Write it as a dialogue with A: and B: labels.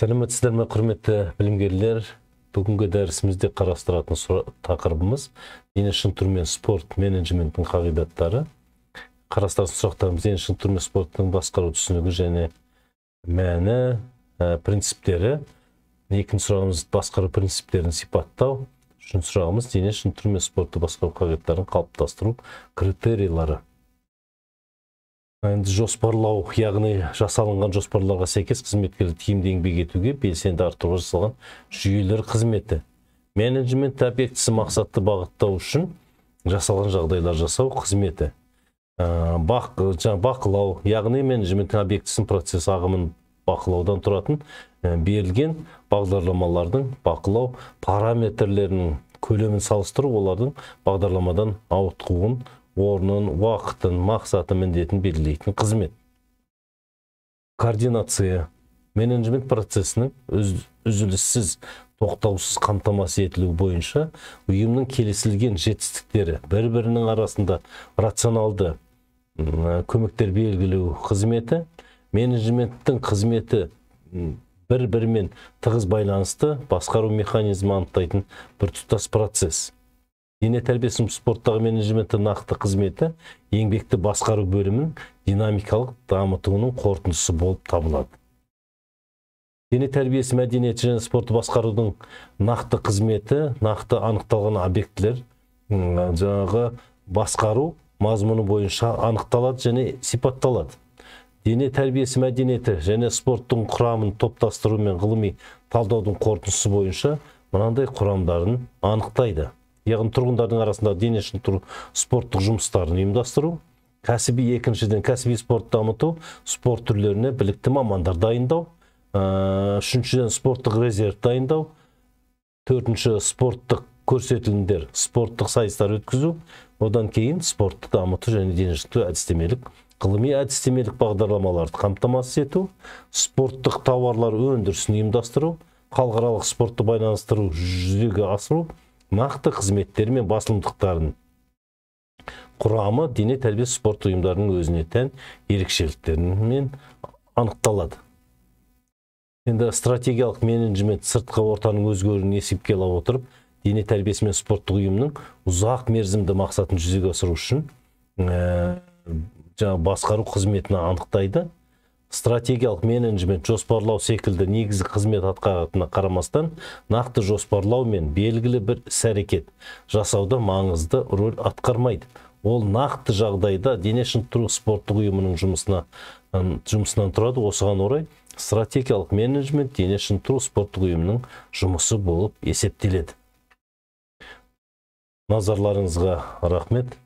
A: сәлеметсіздер ме құрметті білімгерлер бүгінгі дәрісімізде қарастыратын тақырыбымыз дене шынықтыру спорт менеджменттің қағидаттары қарастыратын сұрақтарымыз дене шынықтыру мен спорттың басқару түсінігі және мәні ә, принциптері екінші сұрағымыз басқару принциптерін сипаттау үшінші сұрағымыз дене шынықтыру мен спортты басқару қағидаттарын қалыптастыру критерийлары енді жоспарлау яғни жасалынған жоспарларға сәйкес қызметкерді тиімді еңбек етуге белсенді арттыруға жасалған жүйелер қызметі менеджмент объектісі мақсатты бағыттау үшін жасалған жағдайлар жасау қызметі ә, бақ, бақылау яғни менеджмент объектісінің процесс ағымын бақылаудан тұратын ә, берілген бағдарламалардың бақылау параметрлерінің көлемін салыстыру олардың бағдарламадан ауытқуын орнын уақытын мақсаты міндетін белгілейтін қызмет координация менеджмент процесінің өз, үзіліссіз тоқтаусыз қамтамасыз етілуі бойынша ұйымның келісілген жетістіктері бір бірінің арасында рационалды көмектер белгілеу қызметі менеджменттің қызметі бір бірімен тығыз байланысты басқару механизмі анықтайтын біртұтас процесс дене тәрбиесі спорттағы менеджменті нақты қызметі еңбекті басқару бөлімін динамикалық дамытуының қорытындысы болып табылады дене тәрбиесі мәдениеті және спортты басқарудың нақты қызметі нақты анықталған объектілер жаңағы басқару мазмұны бойынша анықталады және сипатталады дене тәрбиесі мәдениеті және спорттың құрамын топтастыру мен ғылыми талдаудың қорытындысы бойынша мынандай құрамдарын анықтайды яғни тұрғындардың арасында дене шынықтыру спорттық жұмыстарын ұйымдастыру кәсіби екіншіден кәсіби спортты дамыту спорт түрлеріне білікті мамандар дайындау үшіншіден спорттық резерв дайындау төртінші спорттық көрсетілімдер спорттық сайыстар өткізу одан кейін спортты дамыту және дене шынықтыру әдістемелік ғылыми әдістемелік бағдарламаларды қамтамасыз ету спорттық тауарлар өндірісін ұйымдастыру халықаралық спортты байланыстыру жүзеге асыру нақты қызметтер мен басылымдықтарын құрамы дене тәрбие спорт ұйымдарының өзіне тән ерекшеліктерімен анықталады енді стратегиялық менеджмент сыртқы ортаның өзгеруін есепке ала отырып дене тәрбиесі мен спорттық ұйымның ұзақ мерзімді мақсатын жүзеге асыру үшін ә, жаңа басқару қызметін анықтайды стратегиялық менеджмент жоспарлау секілді негізгі қызмет атқаратынына қарамастан нақты жоспарлау мен белгілі бір іс әрекет жасауда маңызды рөл атқармайды ол нақты жағдайда дене шынықтыру спорттық ұйымының жұмысына жұмысынан тұрады осыған орай стратегиялық менеджмент дене шынықтыру спорттық ұйымының жұмысы болып есептеледі назарларыңызға рахмет